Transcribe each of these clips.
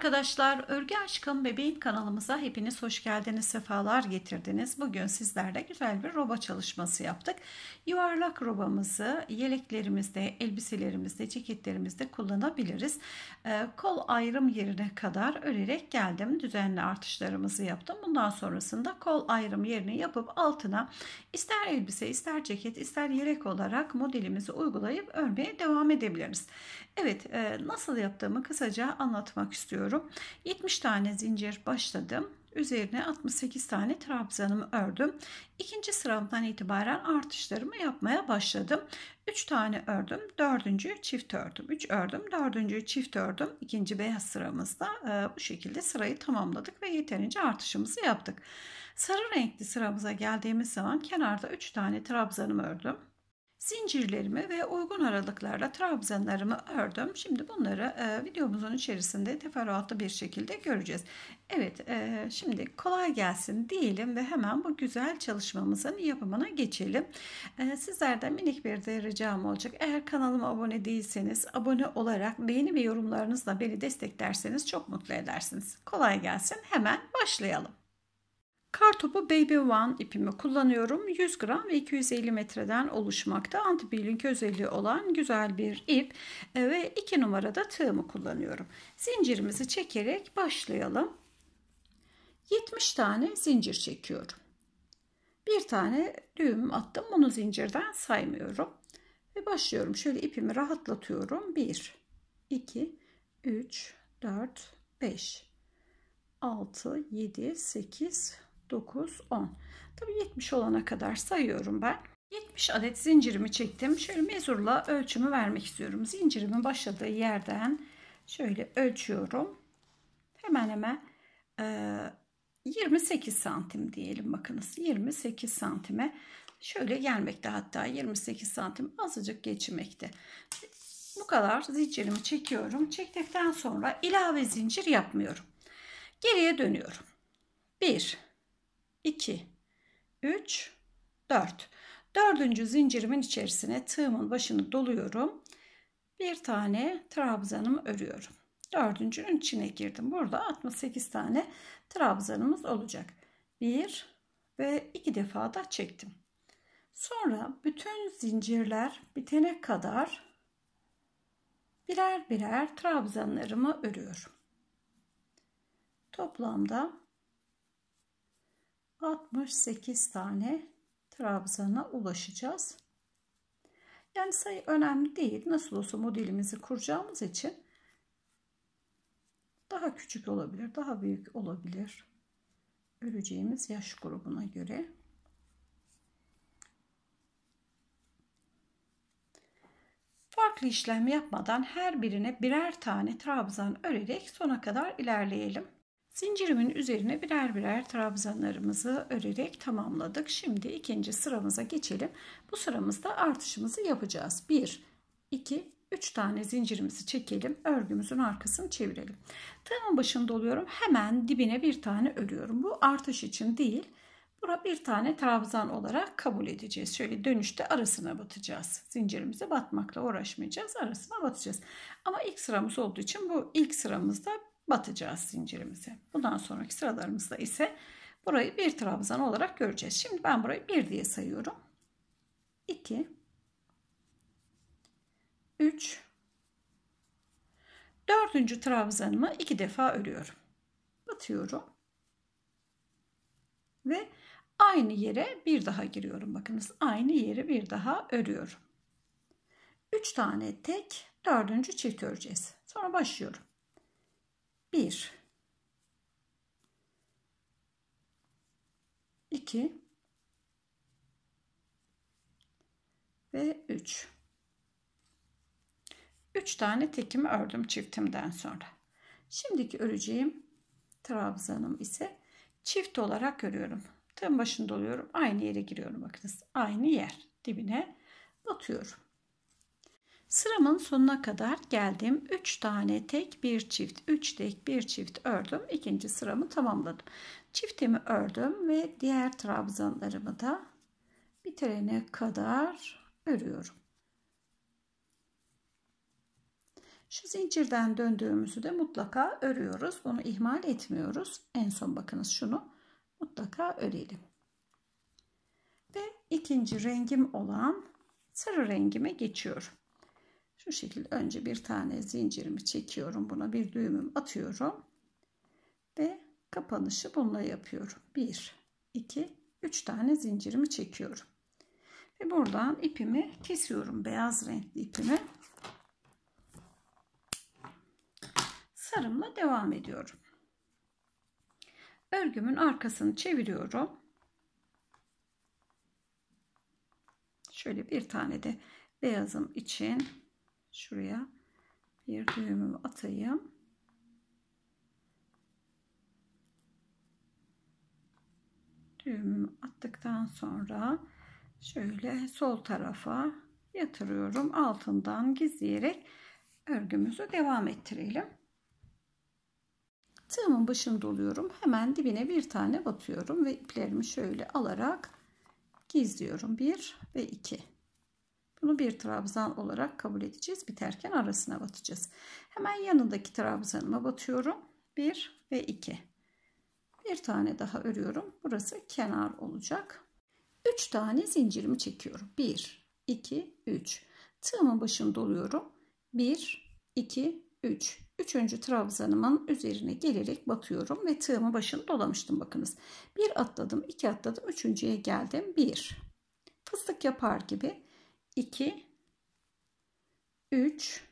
arkadaşlar, Örgü Aşkım Bebeğim kanalımıza hepiniz hoş geldiniz, sefalar getirdiniz. Bugün sizlerle güzel bir roba çalışması yaptık. Yuvarlak robamızı yeleklerimizde, elbiselerimizde, ceketlerimizde kullanabiliriz. Ee, kol ayrım yerine kadar örerek geldim. Düzenli artışlarımızı yaptım. Bundan sonrasında kol ayrım yerini yapıp altına ister elbise, ister ceket, ister yelek olarak modelimizi uygulayıp örmeye devam edebiliriz. Evet, e, nasıl yaptığımı kısaca anlatmak istiyorum yapıyorum. 70 tane zincir başladım. Üzerine 68 tane trabzanımı ördüm. İkinci sıramdan itibaren artışlarımı yapmaya başladım. 3 tane ördüm. Dördüncü çift ördüm. 3 ördüm. Dördüncü çift ördüm. İkinci beyaz sıramızda e, bu şekilde sırayı tamamladık ve yeterince artışımızı yaptık. Sarı renkli sıramıza geldiğimiz zaman kenarda 3 tane trabzanımı ördüm. Zincirlerimi ve uygun aralıklarla trabzanlarımı ördüm. Şimdi bunları e, videomuzun içerisinde teferruatlı bir şekilde göreceğiz. Evet e, şimdi kolay gelsin diyelim ve hemen bu güzel çalışmamızın yapımına geçelim. E, sizlerden minik bir de ricam olacak. Eğer kanalıma abone değilseniz abone olarak beğeni ve yorumlarınızla beni desteklerseniz çok mutlu edersiniz. Kolay gelsin hemen başlayalım. Kartopu Baby One ipimi kullanıyorum. 100 gram ve 250 metreden oluşmakta. Antibiyotik özelliği olan güzel bir ip e, ve 2 numarada tığımı kullanıyorum. Zincirimizi çekerek başlayalım. 70 tane zincir çekiyorum. Bir tane düğüm attım. Bunu zincirden saymıyorum. Ve başlıyorum. Şöyle ipimi rahatlatıyorum. 1, 2, 3, 4, 5, 6, 7, 8, 9, 10. Tabii 70 olana kadar sayıyorum ben. 70 adet zincirimi çektim. Şöyle mezurla ölçümü vermek istiyorum. Zincirimin başladığı yerden şöyle ölçüyorum. Hemen hemen e, 28 santim diyelim bakınız. 28 santime şöyle gelmekte hatta 28 santim azıcık geçmekte. Bu kadar zincirimi çekiyorum. Çektikten sonra ilave zincir yapmıyorum. Geriye dönüyorum. 1 2, 3, 4. Dördüncü zincirimin içerisine tığımın başını doluyorum. Bir tane trabzanımı örüyorum. Dördüncünün içine girdim. Burada 68 tane trabzanımız olacak. 1 ve 2 defa da çektim. Sonra bütün zincirler bitene kadar birer birer trabzanlarımı örüyorum. Toplamda 68 tane trabzana ulaşacağız. Yani sayı önemli değil. Nasıl olsa modelimizi kuracağımız için daha küçük olabilir, daha büyük olabilir. Öreceğimiz yaş grubuna göre. Farklı işlem yapmadan her birine birer tane trabzan örerek sona kadar ilerleyelim. Zincirimin üzerine birer birer trabzanlarımızı örerek tamamladık. Şimdi ikinci sıramıza geçelim. Bu sıramızda artışımızı yapacağız. 1, 2, 3 tane zincirimizi çekelim. Örgümüzün arkasını çevirelim. Tığımın başında oluyorum. Hemen dibine bir tane örüyorum. Bu artış için değil. Bura bir tane trabzan olarak kabul edeceğiz. Şöyle dönüşte arasına batacağız. Zincirimize batmakla uğraşmayacağız. Arasına batacağız. Ama ilk sıramız olduğu için bu ilk sıramızda batacağız zincirimize. Bundan sonraki sıralarımızda ise burayı bir trabzan olarak göreceğiz. Şimdi ben burayı 1 diye sayıyorum. 2 3 Dördüncü trabzanımı iki defa örüyorum. Batıyorum. Ve aynı yere bir daha giriyorum. Bakınız aynı yere bir daha örüyorum. 3 tane tek, dördüncü çift öreceğiz. Sonra başlıyorum. 1 2 ve 3 3 tane tekimi ördüm çiftimden sonra. Şimdiki öreceğim trabzanım ise çift olarak örüyorum. Tığın başında oluyorum. Aynı yere giriyorum bakınız. Aynı yer dibine batıyorum. Sıramın sonuna kadar geldim. 3 tane tek bir çift 3 tek bir çift ördüm. İkinci sıramı tamamladım. Çiftimi ördüm ve diğer trabzanlarımı da bitirene kadar örüyorum. Şu zincirden döndüğümüzü de mutlaka örüyoruz. Bunu ihmal etmiyoruz. En son bakınız şunu mutlaka örelim. Ve ikinci rengim olan sarı rengime geçiyorum. Şu şekilde önce bir tane zincirimi çekiyorum. Buna bir düğümüm atıyorum. Ve kapanışı bununla yapıyorum. 1, 2, 3 tane zincirimi çekiyorum. Ve buradan ipimi kesiyorum. Beyaz renkli ipimi. Sarımla devam ediyorum. Örgümün arkasını çeviriyorum. Şöyle bir tane de beyazım için şuraya bir düğümümü atayım. Düğümümü attıktan sonra şöyle sol tarafa yatırıyorum. Altından gizleyerek örgümüzü devam ettirelim. Tığımın başını doluyorum. Hemen dibine bir tane batıyorum ve iplerimi şöyle alarak gizliyorum. 1 ve 2. Bunu bir trabzan olarak kabul edeceğiz. Biterken arasına batacağız. Hemen yanındaki trabzanıma batıyorum. 1 ve 2. Bir tane daha örüyorum. Burası kenar olacak. 3 tane zincirimi çekiyorum. 1, 2, 3. Tığımın başını doluyorum. 1, 2, 3. Üçüncü trabzanımın üzerine gelerek batıyorum ve tığımı başını dolamıştım bakınız. Bir atladım, iki atladım, üçüncüye geldim. Bir. Fıstık yapar gibi 2 3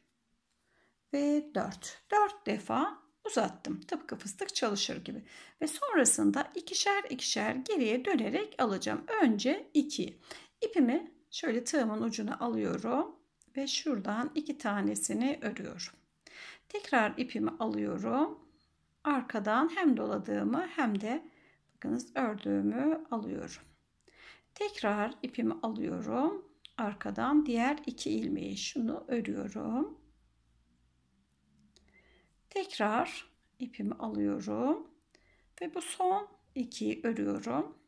ve 4. 4 defa uzattım. Tıpkı fıstık çalışır gibi. Ve sonrasında ikişer ikişer geriye dönerek alacağım. Önce 2. İpimi şöyle tığımın ucuna alıyorum ve şuradan iki tanesini örüyorum. Tekrar ipimi alıyorum. Arkadan hem doladığımı hem de bakınız ördüğümü alıyorum. Tekrar ipimi alıyorum arkadan diğer iki ilmeği şunu örüyorum. Tekrar ipimi alıyorum ve bu son ikiyi örüyorum.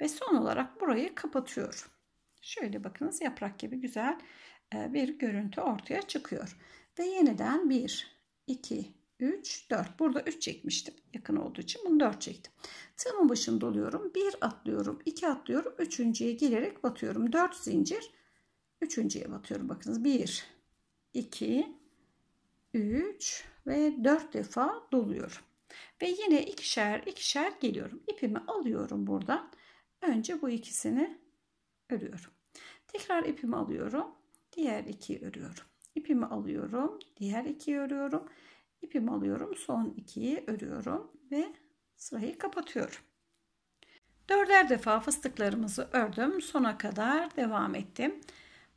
Ve son olarak burayı kapatıyorum. Şöyle bakınız yaprak gibi güzel e, bir görüntü ortaya çıkıyor. Ve yeniden 1, 2, 3, 4. Burada 3 çekmiştim. Yakın olduğu için bunu 4 çektim. Tığımın başını doluyorum. 1 atlıyorum. 2 atlıyorum. 3.ye gelerek batıyorum. 4 zincir. 3.ye batıyorum. Bakınız 1, 2, 3 ve 4 defa doluyorum. Ve yine ikişer ikişer geliyorum. İpimi alıyorum buradan. Önce bu ikisini örüyorum. Tekrar ipimi alıyorum. Diğer ikiyi örüyorum. İpimi alıyorum. Diğer ikiyi örüyorum ipimi alıyorum. Son ikiyi örüyorum ve sırayı kapatıyorum. Dörder defa fıstıklarımızı ördüm. Sona kadar devam ettim.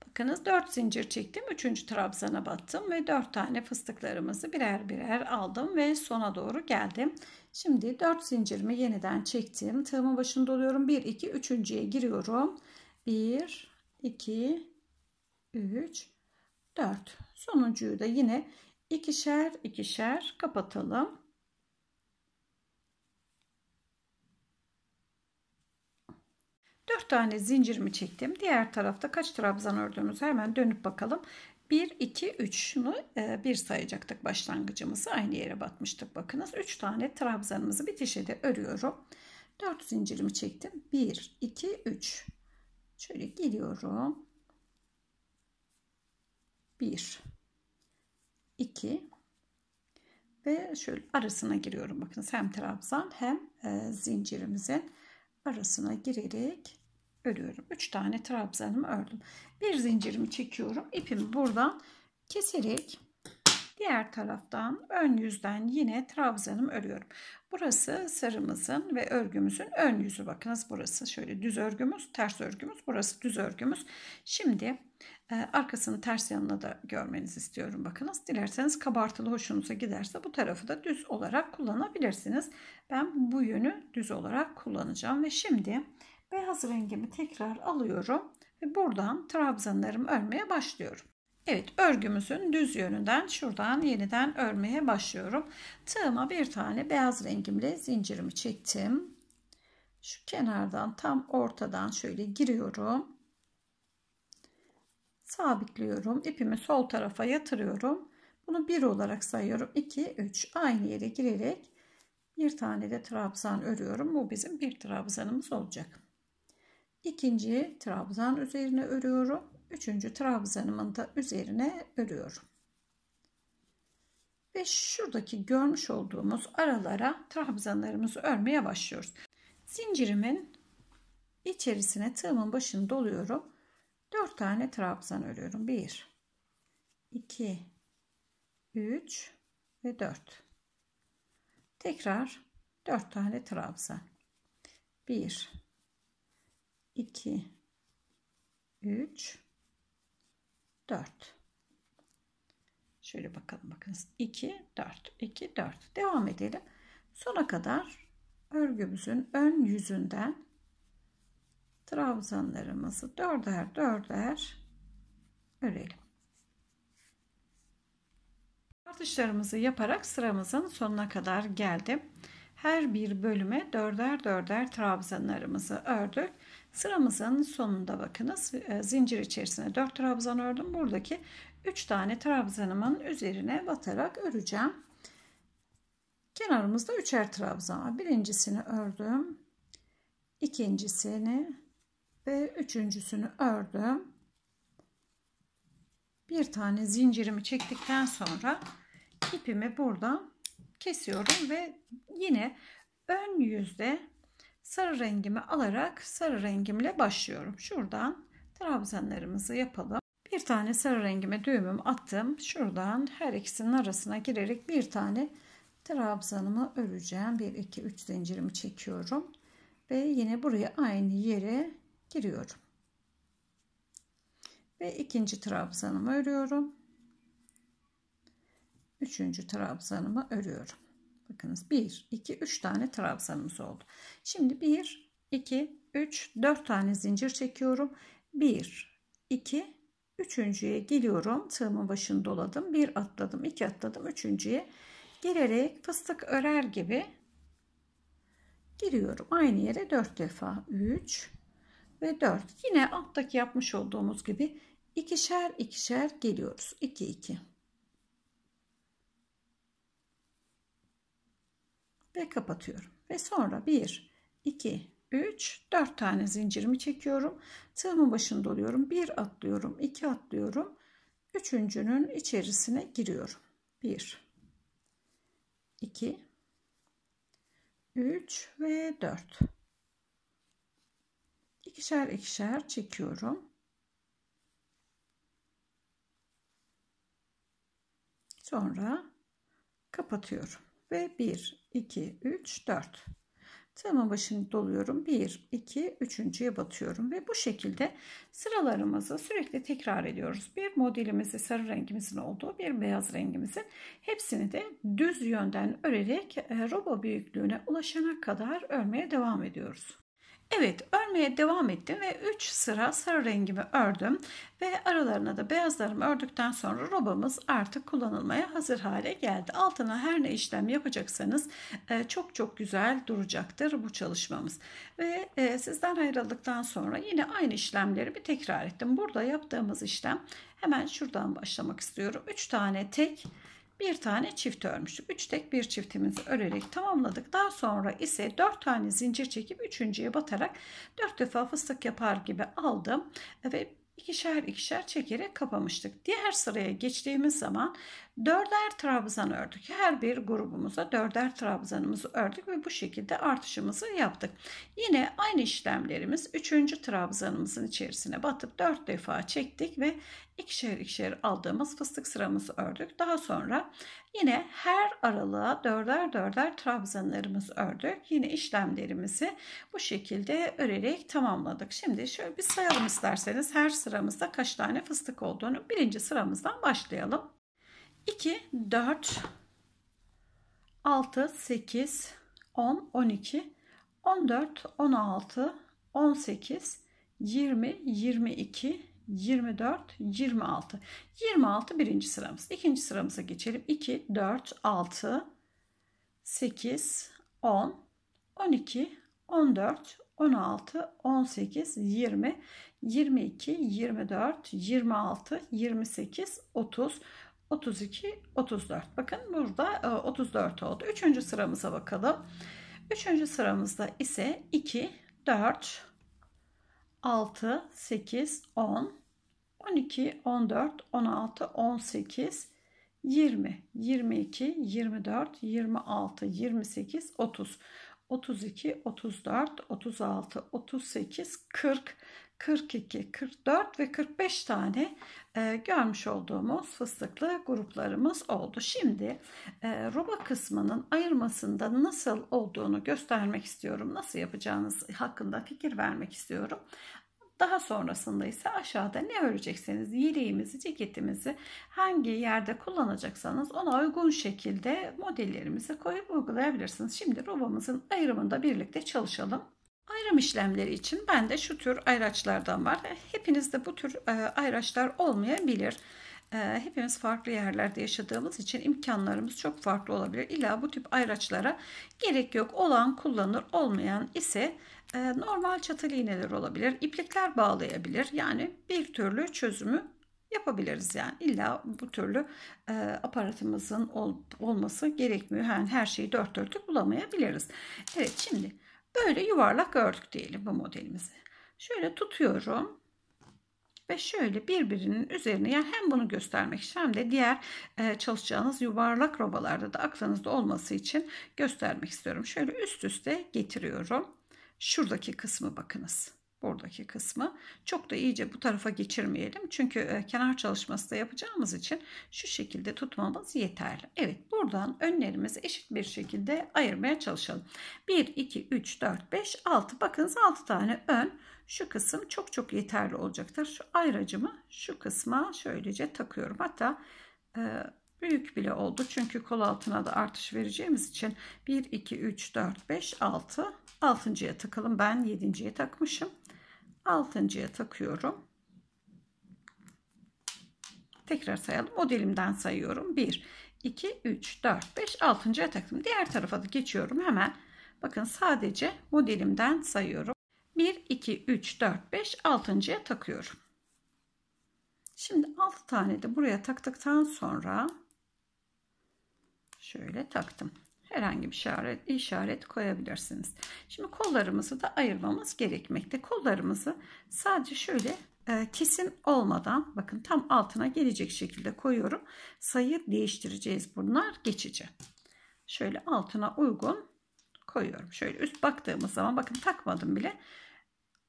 Bakınız 4 zincir çektim. 3. trabzana battım ve 4 tane fıstıklarımızı birer birer aldım ve sona doğru geldim. Şimdi 4 zincirimi yeniden çektim. Tığımın başında doluyorum, 1 2 3.ye giriyorum. 1 2 3 4. Sonuncuyu da yine ikişer ikişer kapatalım. Dört tane zincirimi çektim. Diğer tarafta kaç trabzan ördüğümüzü hemen dönüp bakalım. 1, 2, 3 şunu e, bir sayacaktık başlangıcımızı. Aynı yere batmıştık bakınız. 3 tane trabzanımızı bitişe de örüyorum. 4 zincirimi çektim. 1, 2, 3. Şöyle geliyorum. 1 2 ve şöyle arasına giriyorum. Bakınız hem trabzan hem e, zincirimizin arasına girerek örüyorum. 3 tane trabzanımı ördüm. Bir zincirimi çekiyorum. İpimi buradan keserek diğer taraftan ön yüzden yine trabzanımı örüyorum. Burası sarımızın ve örgümüzün ön yüzü. Bakınız burası şöyle düz örgümüz, ters örgümüz. Burası düz örgümüz. Şimdi ee, arkasını ters yanına da görmenizi istiyorum bakınız. Dilerseniz kabartılı hoşunuza giderse bu tarafı da düz olarak kullanabilirsiniz. Ben bu yönü düz olarak kullanacağım ve şimdi beyaz rengimi tekrar alıyorum ve buradan trabzanlarımı örmeye başlıyorum. Evet örgümüzün düz yönünden şuradan yeniden örmeye başlıyorum. Tığıma bir tane beyaz rengimle zincirimi çektim. Şu kenardan tam ortadan şöyle giriyorum sabitliyorum. ipimi sol tarafa yatırıyorum. Bunu 1 olarak sayıyorum. 2, 3 aynı yere girerek bir tane de trabzan örüyorum. Bu bizim bir trabzanımız olacak. İkinci trabzan üzerine örüyorum. Üçüncü trabzanımın da üzerine örüyorum. Ve şuradaki görmüş olduğumuz aralara trabzanlarımızı örmeye başlıyoruz. Zincirimin içerisine tığımın başını doluyorum. 4 tane trabzan örüyorum. 1 2 3 ve 4. Tekrar 4 tane trabzan. 1 2 3 4 Şöyle bakalım bakınız. 2 4 2 4. Devam edelim. Sona kadar örgümüzün ön yüzünden trabzanlarımızı dörder dörder örelim. Artışlarımızı yaparak sıramızın sonuna kadar geldim. Her bir bölüme dörder dörder trabzanlarımızı ördük. Sıramızın sonunda bakınız e, zincir içerisine 4 trabzan ördüm. Buradaki 3 tane trabzanımın üzerine batarak öreceğim. Kenarımızda üçer trabzan var. Birincisini ördüm. İkincisini ve üçüncüsünü ördüm. Bir tane zincirimi çektikten sonra ipimi buradan kesiyorum ve yine ön yüzde sarı rengimi alarak sarı rengimle başlıyorum. Şuradan trabzanlarımızı yapalım. Bir tane sarı rengime düğümüm attım. Şuradan her ikisinin arasına girerek bir tane trabzanımı öreceğim. 1 2 3 zincirimi çekiyorum ve yine buraya aynı yere giriyorum. Ve ikinci trabzanımı örüyorum. Üçüncü trabzanımı örüyorum. Bakınız 1, 2, 3 tane trabzanımız oldu. Şimdi 1, 2, 3, 4 tane zincir çekiyorum. 1, 2, üçüncüye geliyorum. Tığımın başını doladım. 1 atladım, 2 atladım, üçüncüye girerek fıstık örer gibi giriyorum. Aynı yere 4 defa 3 ve 4. Yine alttaki yapmış olduğumuz gibi ikişer ikişer geliyoruz. 2 2. Ve kapatıyorum. Ve sonra 1 2 3 4 tane zincirimi çekiyorum. Tığımın başında oluyorum. 1 atlıyorum, 2 atlıyorum. Üçüncünün içerisine giriyorum. 1 2 3 ve 4 ikişer ikişer çekiyorum. Sonra kapatıyorum ve 1 2 3 4 tığımın başını doluyorum 1 2 üçüncüye batıyorum ve bu şekilde sıralarımızı sürekli tekrar ediyoruz bir modelimizi sarı rengimizin olduğu bir beyaz rengimizin hepsini de düz yönden örerek e, robo büyüklüğüne ulaşana kadar örmeye devam ediyoruz Evet örmeye devam ettim ve 3 sıra sarı rengimi ördüm ve aralarına da beyazlarımı ördükten sonra robamız artık kullanılmaya hazır hale geldi. Altına her ne işlem yapacaksanız e, çok çok güzel duracaktır bu çalışmamız. Ve e, sizden ayrıldıktan sonra yine aynı işlemleri bir tekrar ettim. Burada yaptığımız işlem hemen şuradan başlamak istiyorum. 3 tane tek bir tane çift örmüştük. 3 tek bir çiftimizi örerek tamamladık. Daha sonra ise 4 tane zincir çekip üçüncüye batarak 4 defa fıstık yapar gibi aldım ve ikişer ikişer çekerek kapamıştık. Diğer sıraya geçtiğimiz zaman dörder trabzan ördük. Her bir grubumuza dörder trabzanımızı ördük ve bu şekilde artışımızı yaptık. Yine aynı işlemlerimiz üçüncü trabzanımızın içerisine batıp dört defa çektik ve ikişer ikişer aldığımız fıstık sıramızı ördük. Daha sonra yine her aralığa dörder dörder trabzanlarımızı ördük. Yine işlemlerimizi bu şekilde örerek tamamladık. Şimdi şöyle bir sayalım isterseniz her sıramızda kaç tane fıstık olduğunu. Birinci sıramızdan başlayalım. 2, 4, 6, 8, 10, 12, 14, 16, 18, 20, 22, 24, 26. 26 birinci sıramız. İkinci sıramıza geçelim. 2, 4, 6, 8, 10, 12, 14, 16, 18, 20, 22, 24, 26, 28, 30, 32, 34. Bakın burada 34 e, oldu. Üçüncü sıramıza bakalım. Üçüncü sıramızda ise 2, 4, 6, 8, 10, 12, 14, 16, 18, 20, 22, 24, 26, 28, 30, 32, 34, 36, 38, 40, 42, 44 ve 45 tane e, görmüş olduğumuz fıstıklı gruplarımız oldu. Şimdi e, roba kısmının ayırmasında nasıl olduğunu göstermek istiyorum. Nasıl yapacağınız hakkında fikir vermek istiyorum. Daha sonrasında ise aşağıda ne örecekseniz yeleğimizi, ceketimizi hangi yerde kullanacaksanız ona uygun şekilde modellerimizi koyup uygulayabilirsiniz. Şimdi robamızın ayrımında birlikte çalışalım. Ayrım işlemleri için ben de şu tür ayraçlardan var. Hepinizde bu tür e, ayraçlar olmayabilir. Ee, hepimiz farklı yerlerde yaşadığımız için imkanlarımız çok farklı olabilir. İlla bu tip ayraçlara gerek yok. Olan kullanır, olmayan ise e, normal çatal iğneler olabilir. İplikler bağlayabilir. Yani bir türlü çözümü yapabiliriz yani. İlla bu türlü e, aparatımızın olması gerekmiyor. Yani her şeyi dört dörtlük bulamayabiliriz. Evet şimdi böyle yuvarlak ördük diyelim bu modelimizi. Şöyle tutuyorum ve şöyle birbirinin üzerine yani hem bunu göstermek için hem de diğer e, çalışacağınız yuvarlak robalarda da aklınızda olması için göstermek istiyorum. Şöyle üst üste getiriyorum. Şuradaki kısmı bakınız buradaki kısmı. Çok da iyice bu tarafa geçirmeyelim. Çünkü e, kenar çalışması da yapacağımız için şu şekilde tutmamız yeterli. Evet buradan önlerimizi eşit bir şekilde ayırmaya çalışalım. 1, 2, 3, 4, 5, 6. Bakınız 6 tane ön. Şu kısım çok çok yeterli olacaktır. Şu ayracımı şu kısma şöylece takıyorum. Hatta e, büyük bile oldu. Çünkü kol altına da artış vereceğimiz için 1, 2, 3, 4, 5, 6. 6.ya takalım. Ben 7.ye takmışım altıncıya takıyorum. Tekrar sayalım. Modelimden sayıyorum. 1, 2, 3, 4, 5, 6.ya taktım. Diğer tarafa da geçiyorum hemen. Bakın sadece modelimden sayıyorum. 1, 2, 3, 4, 5, 6.ya takıyorum. Şimdi 6 tane de buraya taktıktan sonra şöyle taktım herhangi bir işaret, işaret koyabilirsiniz. Şimdi kollarımızı da ayırmamız gerekmekte. Kollarımızı sadece şöyle e, kesim olmadan bakın tam altına gelecek şekilde koyuyorum. Sayı değiştireceğiz. Bunlar geçici. Şöyle altına uygun koyuyorum. Şöyle üst baktığımız zaman bakın takmadım bile.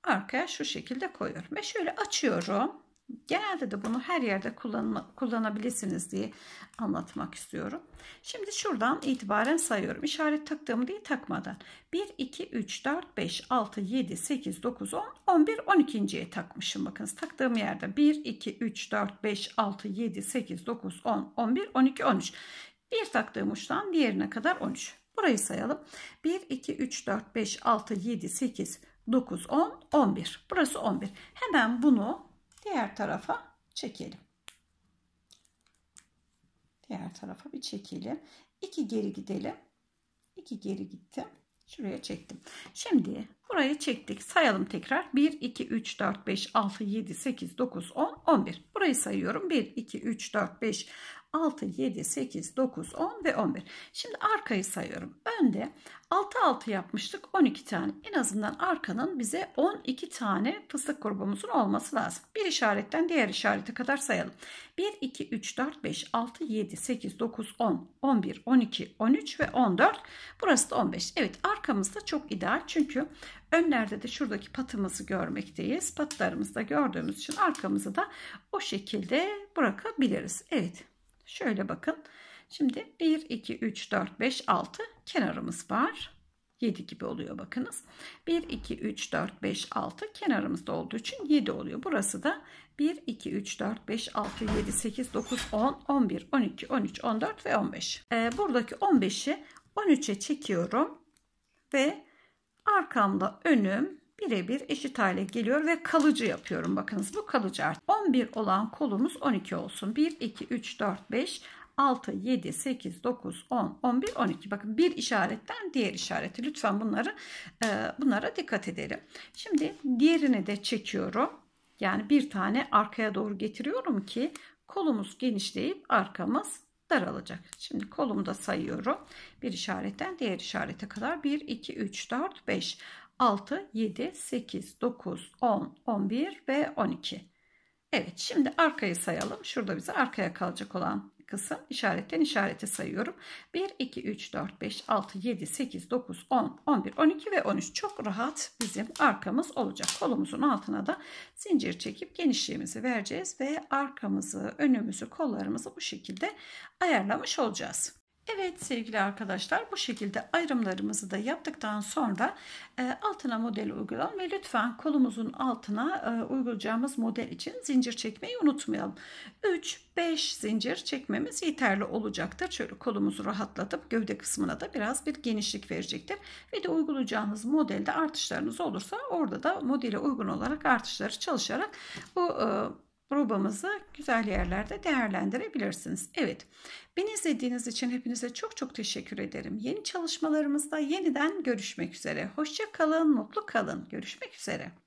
Arkaya şu şekilde koyuyorum. Ve şöyle açıyorum. Genelde de bunu her yerde kullanma, kullanabilirsiniz diye anlatmak istiyorum. Şimdi şuradan itibaren sayıyorum. İşaret taktığım değil takmadan. 1, 2, 3, 4, 5, 6, 7, 8, 9, 10, 11, 12.ye takmışım. Bakınız taktığım yerde 1, 2, 3, 4, 5, 6, 7, 8, 9, 10, 11, 12, 13. Bir taktığım uçtan diğerine kadar 13. Burayı sayalım. 1, 2, 3, 4, 5, 6, 7, 8, 9, 10, 11. Burası 11. Hemen bunu diğer tarafa çekelim. Diğer tarafa bir çekelim. İki geri gidelim. İki geri gittim. Şuraya çektim. Şimdi burayı çektik. Sayalım tekrar. 1, 2, 3, 4, 5, 6, 7, 8, 9, 10, 11. Burayı sayıyorum. 1, 2, 3, 4, 5, 6, 7, 8, 9, 10 ve 11. Şimdi arkayı sayıyorum. Önde 6, 6 yapmıştık 12 tane. En azından arkanın bize 12 tane fıstık grubumuzun olması lazım. Bir işaretten diğer işarete kadar sayalım. 1, 2, 3, 4, 5, 6, 7, 8, 9, 10, 11, 12, 13 ve 14. Burası da 15. Evet arkamız da çok ideal. Çünkü önlerde de şuradaki patımızı görmekteyiz. Patlarımızı da gördüğümüz için arkamızı da o şekilde bırakabiliriz. Evet. Şöyle bakın. Şimdi 1, 2, 3, 4, 5, 6 kenarımız var. 7 gibi oluyor bakınız. 1, 2, 3, 4, 5, 6 kenarımızda olduğu için 7 oluyor. Burası da 1, 2, 3, 4, 5, 6, 7, 8, 9, 10, 11, 12, 13, 14 ve 15. Ee, buradaki 15'i 13'e çekiyorum ve arkamda önüm birebir eşit hale geliyor ve kalıcı yapıyorum. Bakınız bu kalıcı artık. 11 olan kolumuz 12 olsun. 1, 2, 3, 4, 5, 6, 7, 8, 9, 10, 11, 12. Bakın bir işaretten diğer işareti. Lütfen bunları e, bunlara dikkat edelim. Şimdi diğerini de çekiyorum. Yani bir tane arkaya doğru getiriyorum ki kolumuz genişleyip arkamız daralacak. Şimdi kolumu da sayıyorum. Bir işaretten diğer işarete kadar 1, 2, 3, 4, 5. 6, 7, 8, 9, 10, 11 ve 12. Evet şimdi arkayı sayalım. Şurada bize arkaya kalacak olan kısım işaretten işarete sayıyorum. 1, 2, 3, 4, 5, 6, 7, 8, 9, 10, 11, 12 ve 13 çok rahat bizim arkamız olacak. Kolumuzun altına da zincir çekip genişliğimizi vereceğiz ve arkamızı, önümüzü, kollarımızı bu şekilde ayarlamış olacağız. Evet sevgili arkadaşlar bu şekilde ayrımlarımızı da yaptıktan sonra e, altına model uygulayalım ve lütfen kolumuzun altına e, uygulayacağımız model için zincir çekmeyi unutmayalım. 3-5 zincir çekmemiz yeterli olacaktır. Şöyle kolumuzu rahatlatıp gövde kısmına da biraz bir genişlik verecektir. Ve de uygulayacağınız modelde artışlarınız olursa orada da modele uygun olarak artışları çalışarak bu e, Probamızı güzel yerlerde değerlendirebilirsiniz. Evet, beni izlediğiniz için hepinize çok çok teşekkür ederim. Yeni çalışmalarımızda yeniden görüşmek üzere. Hoşça kalın, mutlu kalın. Görüşmek üzere.